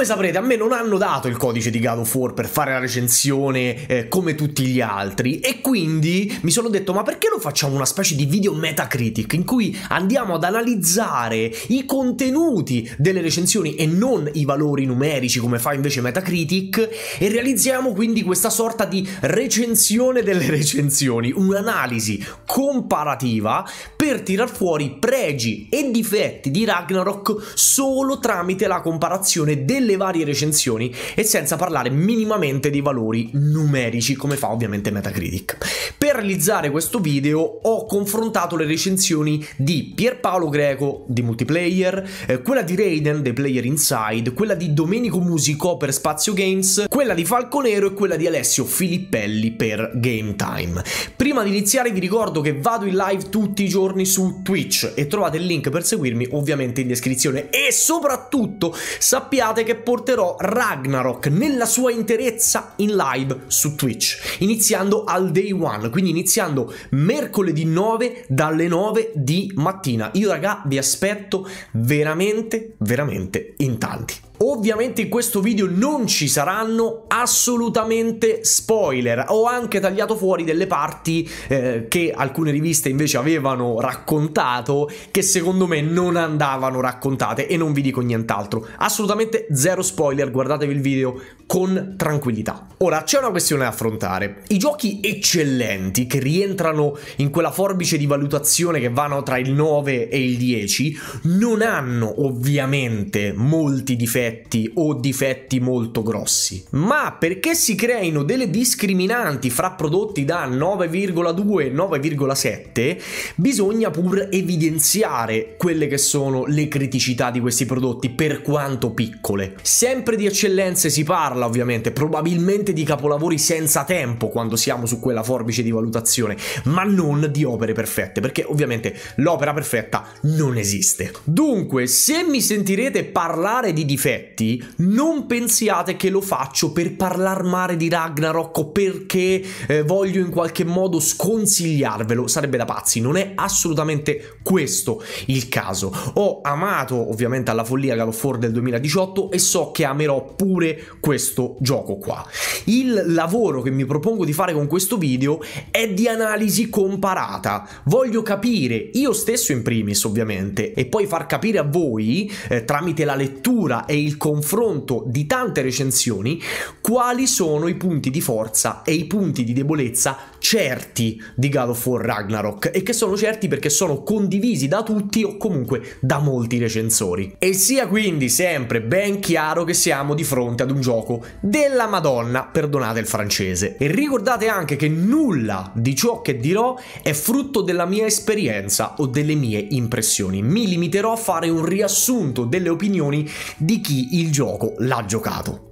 come saprete, a me non hanno dato il codice di God of War per fare la recensione eh, come tutti gli altri e quindi mi sono detto ma perché non facciamo una specie di video Metacritic in cui andiamo ad analizzare i contenuti delle recensioni e non i valori numerici come fa invece Metacritic e realizziamo quindi questa sorta di recensione delle recensioni, un'analisi comparativa per tirar fuori pregi e difetti di Ragnarok solo tramite la comparazione delle varie recensioni e senza parlare minimamente dei valori numerici come fa ovviamente Metacritic. Per realizzare questo video ho confrontato le recensioni di Pierpaolo Greco di Multiplayer, eh, quella di Raiden dei Player Inside, quella di Domenico Musicò per Spazio Games, quella di Falconero e quella di Alessio Filippelli per Game Time. Prima di iniziare vi ricordo che vado in live tutti i giorni giorni su Twitch e trovate il link per seguirmi ovviamente in descrizione. E soprattutto sappiate che porterò Ragnarok nella sua interezza in live su Twitch, iniziando al day one, quindi iniziando mercoledì 9 dalle 9 di mattina. Io raga vi aspetto veramente, veramente in tanti. Ovviamente in questo video non ci saranno assolutamente spoiler, ho anche tagliato fuori delle parti eh, che alcune riviste invece avevano raccontato che secondo me non andavano raccontate e non vi dico nient'altro, assolutamente zero spoiler, guardatevi il video con tranquillità. Ora c'è una questione da affrontare, i giochi eccellenti che rientrano in quella forbice di valutazione che vanno tra il 9 e il 10 non hanno ovviamente molti difetti difetti o difetti molto grossi. Ma perché si creino delle discriminanti fra prodotti da 9,2 e 9,7, bisogna pur evidenziare quelle che sono le criticità di questi prodotti, per quanto piccole. Sempre di eccellenze si parla, ovviamente, probabilmente di capolavori senza tempo quando siamo su quella forbice di valutazione, ma non di opere perfette, perché ovviamente l'opera perfetta non esiste. Dunque, se mi sentirete parlare di difetti, effetti, non pensiate che lo faccio per parlare male di Ragnarok o perché eh, voglio in qualche modo sconsigliarvelo, sarebbe da pazzi, non è assolutamente questo il caso. Ho amato ovviamente alla follia God of War del 2018 e so che amerò pure questo gioco qua. Il lavoro che mi propongo di fare con questo video è di analisi comparata. Voglio capire io stesso in primis ovviamente e poi far capire a voi eh, tramite la lettura e il il confronto di tante recensioni quali sono i punti di forza e i punti di debolezza certi di God of War Ragnarok e che sono certi perché sono condivisi da tutti o comunque da molti recensori. E sia quindi sempre ben chiaro che siamo di fronte ad un gioco della Madonna, perdonate il francese. E ricordate anche che nulla di ciò che dirò è frutto della mia esperienza o delle mie impressioni. Mi limiterò a fare un riassunto delle opinioni di chi il gioco l'ha giocato.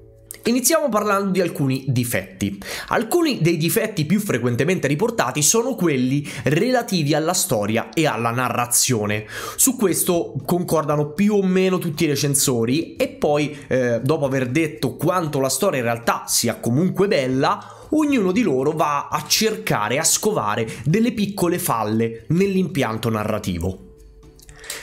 Iniziamo parlando di alcuni difetti. Alcuni dei difetti più frequentemente riportati sono quelli relativi alla storia e alla narrazione. Su questo concordano più o meno tutti i recensori e poi, eh, dopo aver detto quanto la storia in realtà sia comunque bella, ognuno di loro va a cercare, a scovare delle piccole falle nell'impianto narrativo.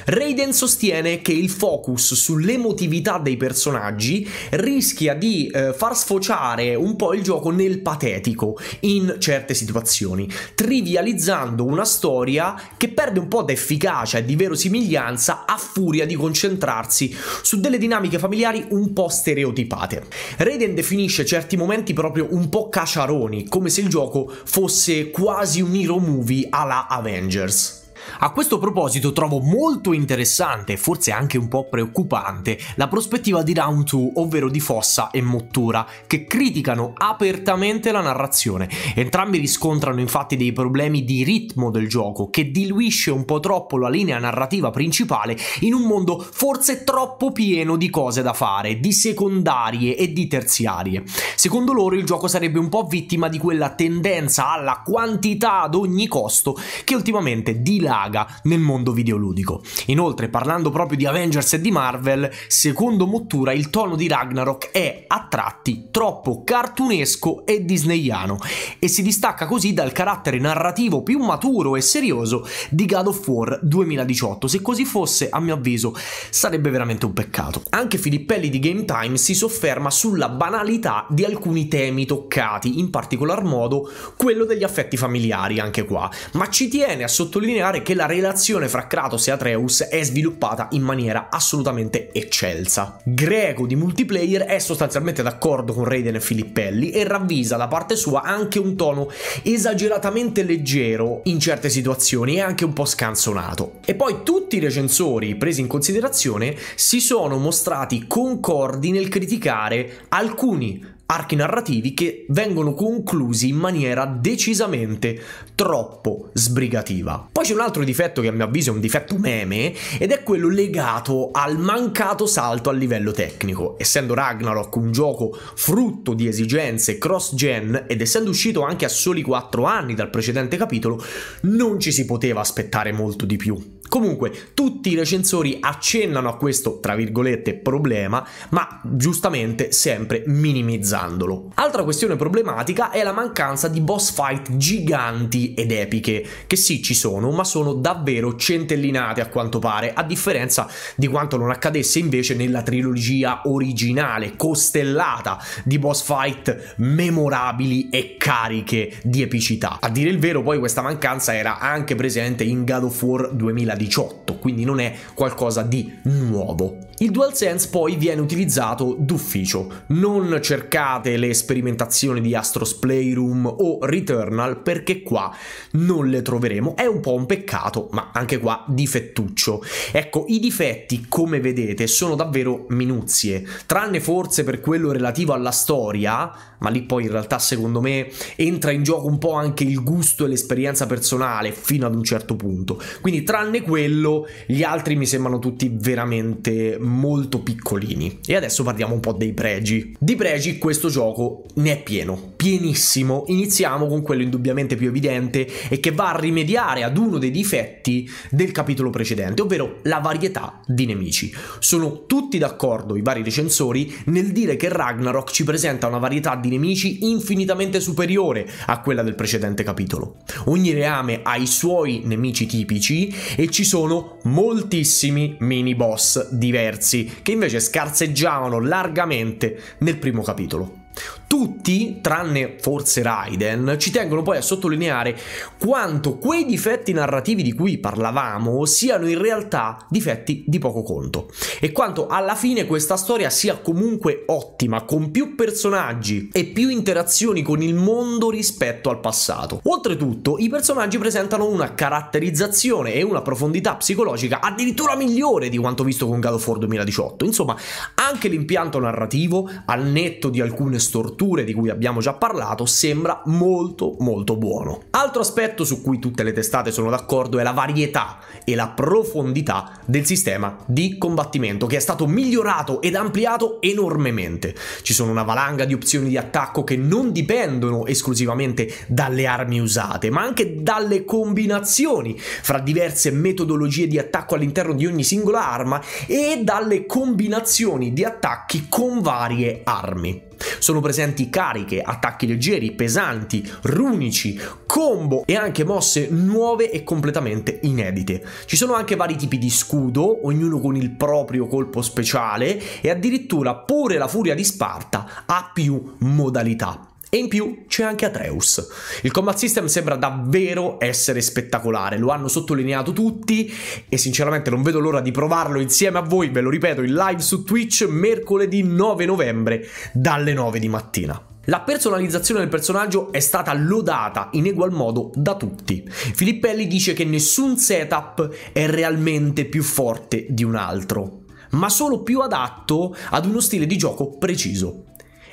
Raiden sostiene che il focus sull'emotività dei personaggi rischia di eh, far sfociare un po' il gioco nel patetico in certe situazioni, trivializzando una storia che perde un po' d'efficacia e di verosimiglianza a furia di concentrarsi su delle dinamiche familiari un po' stereotipate. Raiden definisce certi momenti proprio un po' caciaroni, come se il gioco fosse quasi un hero movie alla Avengers. A questo proposito trovo molto interessante e forse anche un po' preoccupante la prospettiva di Round 2, ovvero di Fossa e Mottura, che criticano apertamente la narrazione. Entrambi riscontrano infatti dei problemi di ritmo del gioco, che diluisce un po' troppo la linea narrativa principale in un mondo forse troppo pieno di cose da fare, di secondarie e di terziarie. Secondo loro il gioco sarebbe un po' vittima di quella tendenza alla quantità ad ogni costo che ultimamente dilata indaga nel mondo videoludico. Inoltre, parlando proprio di Avengers e di Marvel, secondo Mottura il tono di Ragnarok è a tratti troppo cartunesco e disneyano e si distacca così dal carattere narrativo più maturo e serioso di God of War 2018. Se così fosse, a mio avviso, sarebbe veramente un peccato. Anche Filippelli di Game Time si sofferma sulla banalità di alcuni temi toccati, in particolar modo quello degli affetti familiari, anche qua, ma ci tiene a sottolineare che la relazione fra Kratos e Atreus è sviluppata in maniera assolutamente eccelsa. Greco di multiplayer è sostanzialmente d'accordo con Raiden e Filippelli e ravvisa da parte sua anche un tono esageratamente leggero in certe situazioni e anche un po' scanzonato. E poi tutti i recensori presi in considerazione si sono mostrati concordi nel criticare alcuni archi narrativi che vengono conclusi in maniera decisamente troppo sbrigativa. Poi c'è un altro difetto che a mio avviso è un difetto meme ed è quello legato al mancato salto a livello tecnico. Essendo Ragnarok un gioco frutto di esigenze cross-gen ed essendo uscito anche a soli 4 anni dal precedente capitolo, non ci si poteva aspettare molto di più. Comunque, tutti i recensori accennano a questo, tra virgolette, problema, ma giustamente sempre minimizzandolo. Altra questione problematica è la mancanza di boss fight giganti ed epiche, che sì ci sono, ma sono davvero centellinate a quanto pare, a differenza di quanto non accadesse invece nella trilogia originale, costellata di boss fight memorabili e cariche di epicità. A dire il vero, poi questa mancanza era anche presente in God of War 2000 2018, quindi non è qualcosa di nuovo. Il DualSense poi viene utilizzato d'ufficio, non cercate le sperimentazioni di Astros Playroom o Returnal perché qua non le troveremo, è un po' un peccato ma anche qua difettuccio. Ecco i difetti come vedete sono davvero minuzie, tranne forse per quello relativo alla storia, ma lì poi in realtà secondo me entra in gioco un po' anche il gusto e l'esperienza personale fino ad un certo punto, quindi tranne quello, gli altri mi sembrano tutti veramente molto piccolini. E adesso parliamo un po' dei pregi. Di pregi questo gioco ne è pieno pienissimo, iniziamo con quello indubbiamente più evidente e che va a rimediare ad uno dei difetti del capitolo precedente, ovvero la varietà di nemici. Sono tutti d'accordo i vari recensori nel dire che Ragnarok ci presenta una varietà di nemici infinitamente superiore a quella del precedente capitolo. Ogni reame ha i suoi nemici tipici e ci sono moltissimi mini boss diversi che invece scarseggiavano largamente nel primo capitolo. Tutti, tranne forse Raiden, ci tengono poi a sottolineare quanto quei difetti narrativi di cui parlavamo siano in realtà difetti di poco conto e quanto alla fine questa storia sia comunque ottima, con più personaggi e più interazioni con il mondo rispetto al passato. Oltretutto, i personaggi presentano una caratterizzazione e una profondità psicologica addirittura migliore di quanto visto con God of War 2018. Insomma, anche l'impianto narrativo, al netto di alcune storture di cui abbiamo già parlato sembra molto molto buono. Altro aspetto su cui tutte le testate sono d'accordo è la varietà e la profondità del sistema di combattimento che è stato migliorato ed ampliato enormemente. Ci sono una valanga di opzioni di attacco che non dipendono esclusivamente dalle armi usate ma anche dalle combinazioni fra diverse metodologie di attacco all'interno di ogni singola arma e dalle combinazioni di attacchi con varie armi. Sono presenti cariche, attacchi leggeri, pesanti, runici, combo e anche mosse nuove e completamente inedite. Ci sono anche vari tipi di scudo, ognuno con il proprio colpo speciale e addirittura pure la furia di Sparta ha più modalità. E in più c'è anche Atreus. Il combat system sembra davvero essere spettacolare, lo hanno sottolineato tutti e sinceramente non vedo l'ora di provarlo insieme a voi, ve lo ripeto, in live su Twitch mercoledì 9 novembre dalle 9 di mattina. La personalizzazione del personaggio è stata lodata in egual modo da tutti. Filippelli dice che nessun setup è realmente più forte di un altro, ma solo più adatto ad uno stile di gioco preciso.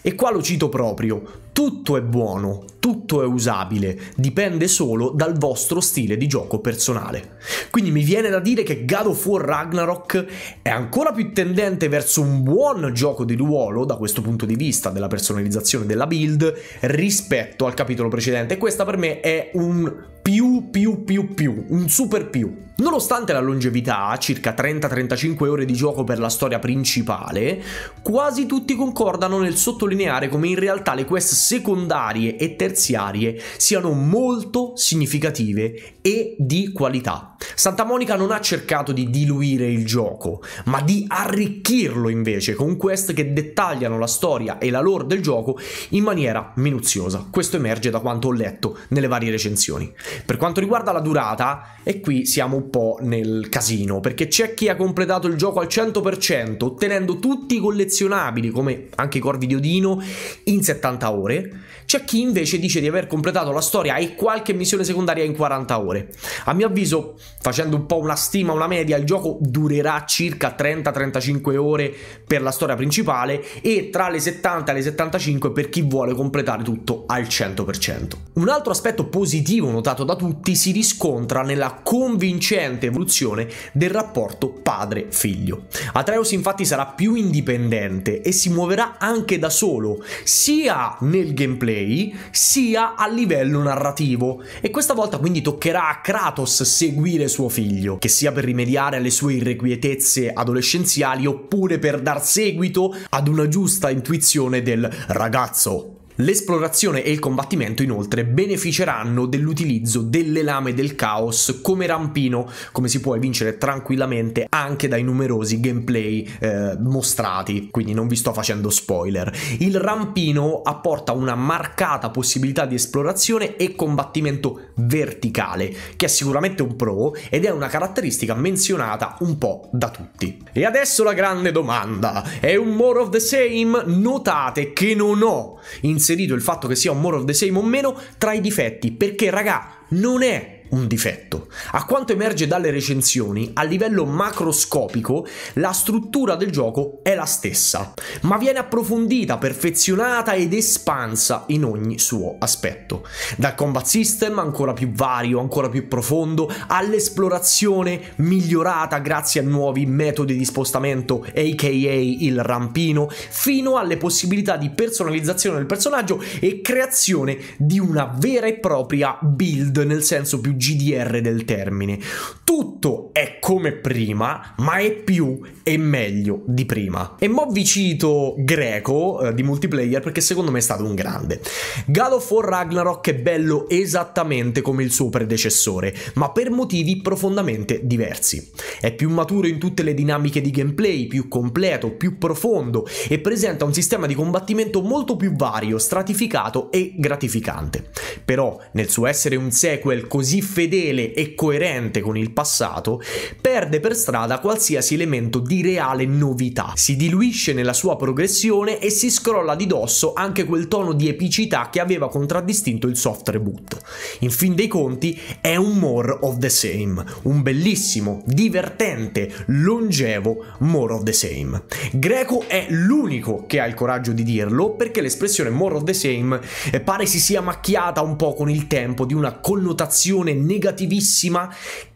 E qua lo cito proprio, tutto è buono, tutto è usabile, dipende solo dal vostro stile di gioco personale. Quindi mi viene da dire che God of War Ragnarok è ancora più tendente verso un buon gioco di ruolo da questo punto di vista della personalizzazione della build rispetto al capitolo precedente questa per me è un più più più più, un super più. Nonostante la longevità, circa 30-35 ore di gioco per la storia principale, quasi tutti concordano nel sottolineare come in realtà le quest secondarie e terziarie terziarie siano molto significative e di qualità. Santa Monica non ha cercato di diluire il gioco, ma di arricchirlo invece con quest che dettagliano la storia e la lore del gioco in maniera minuziosa. Questo emerge da quanto ho letto nelle varie recensioni. Per quanto riguarda la durata, e qui siamo un po' nel casino, perché c'è chi ha completato il gioco al 100%, ottenendo tutti i collezionabili, come anche i corvi di Odino, in 70 ore, c'è chi invece dice di aver completato la storia e qualche missione secondaria in 40 ore. A mio avviso, facendo un po' una stima, una media, il gioco durerà circa 30-35 ore per la storia principale e tra le 70 e le 75 per chi vuole completare tutto al 100%. Un altro aspetto positivo notato da tutti si riscontra nella convincente evoluzione del rapporto padre-figlio. Atreus infatti sarà più indipendente e si muoverà anche da solo, sia nel gameplay gameplay sia a livello narrativo e questa volta quindi toccherà a Kratos seguire suo figlio, che sia per rimediare alle sue irrequietezze adolescenziali oppure per dar seguito ad una giusta intuizione del ragazzo L'esplorazione e il combattimento inoltre beneficeranno dell'utilizzo delle lame del caos come rampino, come si può evincere tranquillamente anche dai numerosi gameplay eh, mostrati, quindi non vi sto facendo spoiler. Il rampino apporta una marcata possibilità di esplorazione e combattimento verticale, che è sicuramente un pro ed è una caratteristica menzionata un po' da tutti. E adesso la grande domanda, è un more of the same? Notate che non ho in inserito il fatto che sia un more of the same o meno tra i difetti, perché raga, non è un difetto. A quanto emerge dalle recensioni, a livello macroscopico, la struttura del gioco è la stessa, ma viene approfondita, perfezionata ed espansa in ogni suo aspetto. Dal combat system ancora più vario, ancora più profondo, all'esplorazione migliorata grazie a nuovi metodi di spostamento, aka il rampino, fino alle possibilità di personalizzazione del personaggio e creazione di una vera e propria build nel senso più GDR del termine. Tutto è come prima, ma è più e meglio di prima. E mo' vi cito Greco eh, di multiplayer perché secondo me è stato un grande. God of War Ragnarok è bello esattamente come il suo predecessore, ma per motivi profondamente diversi. È più maturo in tutte le dinamiche di gameplay, più completo, più profondo e presenta un sistema di combattimento molto più vario, stratificato e gratificante. Però, nel suo essere un sequel così fedele e coerente con il passato, perde per strada qualsiasi elemento di reale novità, si diluisce nella sua progressione e si scrolla di dosso anche quel tono di epicità che aveva contraddistinto il soft reboot. In fin dei conti è un more of the same, un bellissimo, divertente, longevo more of the same. Greco è l'unico che ha il coraggio di dirlo perché l'espressione more of the same eh, pare si sia macchiata un po' con il tempo di una connotazione situazione negativissima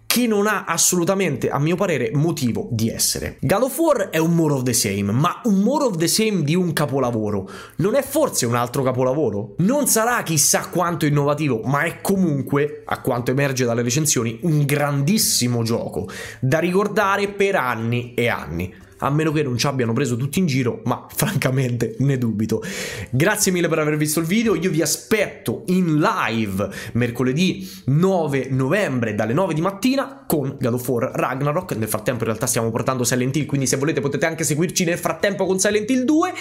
che non ha assolutamente, a mio parere, motivo di essere. God of War è un more of the same, ma un more of the same di un capolavoro. Non è forse un altro capolavoro? Non sarà chissà quanto innovativo, ma è comunque, a quanto emerge dalle recensioni, un grandissimo gioco da ricordare per anni e anni a meno che non ci abbiano preso tutti in giro, ma francamente ne dubito. Grazie mille per aver visto il video, io vi aspetto in live mercoledì 9 novembre dalle 9 di mattina con God of War Ragnarok, nel frattempo in realtà stiamo portando Silent Hill, quindi se volete potete anche seguirci nel frattempo con Silent Hill 2.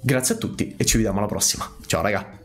Grazie a tutti e ci vediamo alla prossima. Ciao raga!